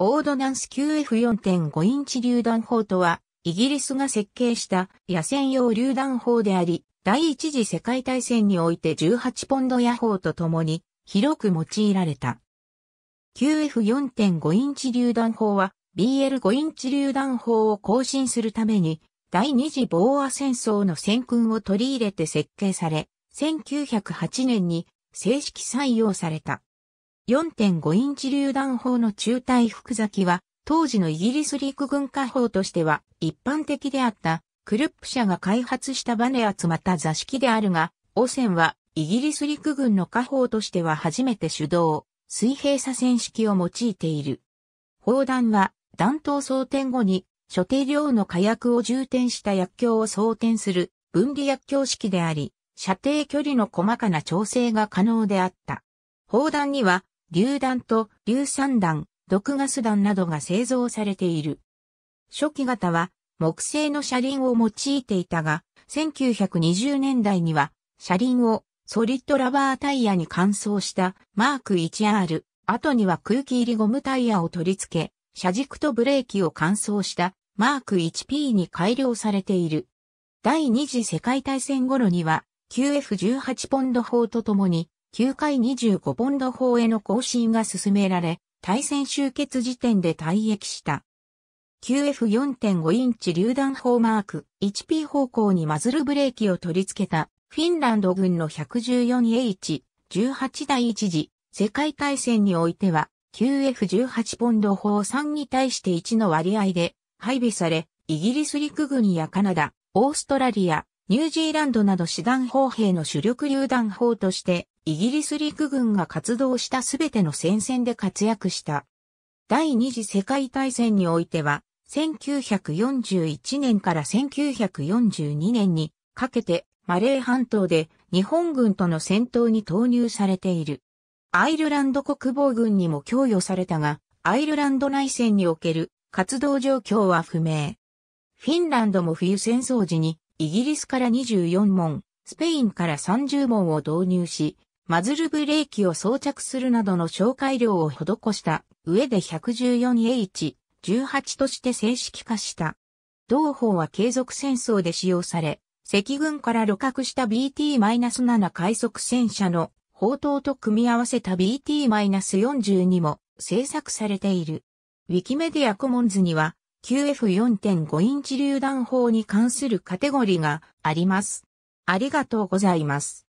オードナンス QF4.5 インチ榴弾砲とは、イギリスが設計した野戦用榴弾砲であり、第一次世界大戦において18ポンド野砲とともに広く用いられた。QF4.5 インチ榴弾砲は BL5 インチ榴弾砲を更新するために第二次防和戦争の戦訓を取り入れて設計され、1908年に正式採用された。4.5インチ榴弾砲の中隊福崎は、当時のイギリス陸軍火砲としては一般的であったクルップ社が開発したバネ集まった座敷であるが、汚染はイギリス陸軍の火砲としては初めて手動、水平左線式を用いている。砲弾は弾頭装填後に所定量の火薬を充填した薬莢を装填する分離薬莢式であり、射程距離の細かな調整が可能であった。砲弾には榴弾と硫酸弾、毒ガス弾などが製造されている。初期型は木製の車輪を用いていたが、1920年代には車輪をソリッドラバータイヤに換装したマーク 1R、後には空気入りゴムタイヤを取り付け、車軸とブレーキを換装したマーク 1P に改良されている。第二次世界大戦頃には q f 1 8ポンド砲とともに9回25ポンド法への更新が進められ、対戦終結時点で退役した。QF4.5 インチ榴弾砲マーク 1P 方向にマズルブレーキを取り付けたフィンランド軍の 114H18 第一次世界大戦においては QF18 ポンド砲3に対して1の割合で配備されイギリス陸軍やカナダ、オーストラリア、ニュージーランドなど師団砲兵の主力榴弾砲としてイギリス陸軍が活動したすべての戦線で活躍した。第二次世界大戦においては、1941年から1942年にかけてマレー半島で日本軍との戦闘に投入されている。アイルランド国防軍にも供与されたが、アイルランド内戦における活動状況は不明。フィンランドも冬戦争時にイギリスから24門、スペインから30門を導入し、マズルブレーキを装着するなどの紹介料を施した上で 114H18 として正式化した。同法は継続戦争で使用され、赤軍から旅獲した BT-7 快速戦車の砲塔と組み合わせた BT-42 も制作されている。ウィキメディアコモンズには QF4.5 インチ榴弾砲に関するカテゴリーがあります。ありがとうございます。